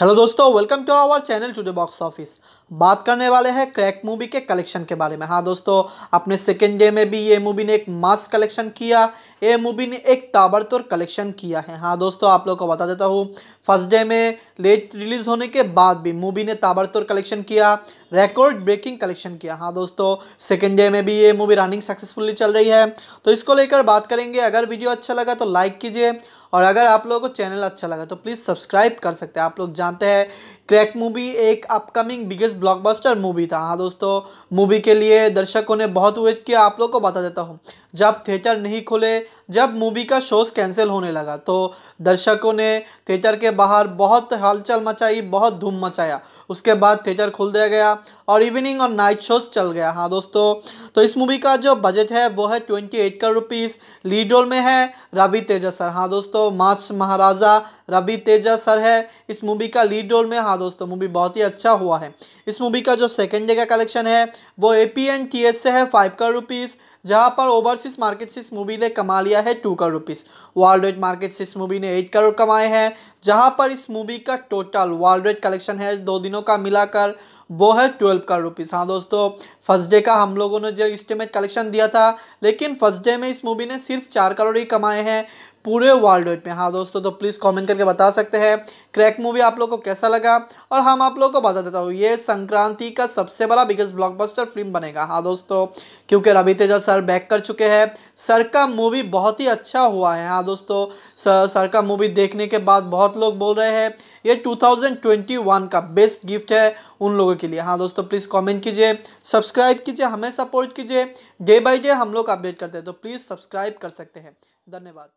hello दोस्तों welcome to our channel today box office बात करने वाले हैं क्रैक मूवी के कलेक्शन के बारे में हाँ दोस्तों अपने सेकेंड डे में भी ये मूवी ने एक मास कलेक्शन किया ये मूवी ने एक ताबड़तोड़ कलेक्शन किया है हाँ दोस्तों आप लोग को बता देता हूँ फर्स्ट डे में लेट रिलीज़ होने के बाद भी मूवी ने ताबड़तोड़ कलेक्शन किया रिकॉर्ड ब्रेकिंग कलेक्शन किया हाँ दोस्तों सेकेंड डे में भी ये मूवी रनिंग सक्सेसफुली चल रही है तो इसको लेकर बात करेंगे अगर वीडियो अच्छा लगा तो लाइक कीजिए और अगर आप लोगों को चैनल अच्छा लगा तो प्लीज़ सब्सक्राइब कर सकते हैं आप लोग जानते हैं क्रैक मूवी एक अपकमिंग बिगेस्ट ब्लॉकबस्टर मूवी था हाँ दोस्तों मूवी के लिए दर्शकों ने बहुत वेट किया आप लोग को बता देता हूँ जब थिएटर नहीं खुले जब मूवी का शोज़ कैंसिल होने लगा तो दर्शकों ने थिएटर के बाहर बहुत हलचल मचाई बहुत धूम मचाया उसके बाद थिएटर खुल दिया गया और इवनिंग और नाइट शोज़ चल गया हाँ दोस्तों तो इस मूवी का जो बजट है वो है twenty eight crore rupees lead role में है रवि तेजा सर हाँ दोस्तों मार्च महाराजा रवि तेजा सर है इस मूवी का लीड रोल में हाँ दोस्तों मूवी बहुत ही अच्छा हुआ है इस मूवी का जो सेकेंड डे का कलेक्शन है वो A P and T S से है फाइव करोड़ रुपीज़ जहां पर ओवरसीज मार्केट से इस मूवी ने कमा लिया है two crore rupees world wide market से इस मूवी ने एट करोड़ कमाए हैं जहां पर इस मूवी का टोटल वर्ल्ड वाइड कलेक्शन है दो दिनों का मिलाकर वो है ट्वेल्व करोड़ रुपीज़ हाँ दोस्तों फर्स्ट डे का हम लोगों ने जो इस्टीमेट कलेक्शन दिया था लेकिन फर्स्ट डे में इस मूवी ने सिर्फ चार करोड़ ही कमाए हैं पूरे वर्ल्ड वाइड में हाँ दोस्तों तो प्लीज़ कमेंट करके बता सकते हैं क्रैक मूवी आप लोग को कैसा लगा और हम आप लोग को बता देता हूँ ये संक्रांति का सबसे बड़ा बिगेस्ट ब्लॉकबस्टर फिल्म बनेगा हाँ दोस्तों क्योंकि रवि तेजा सर बैक कर चुके हैं सर का मूवी बहुत ही अच्छा हुआ है हाँ दोस्तों सर, सर का मूवी देखने के बाद बहुत लोग बोल रहे हैं ये टू का बेस्ट गिफ्ट है उन लोगों के लिए हाँ दोस्तों प्लीज़ कॉमेंट कीजिए सब्सक्राइब कीजिए हमें सपोर्ट कीजिए डे बाई डे हम लोग अपडेट करते हैं तो प्लीज़ सब्सक्राइब कर सकते हैं धन्यवाद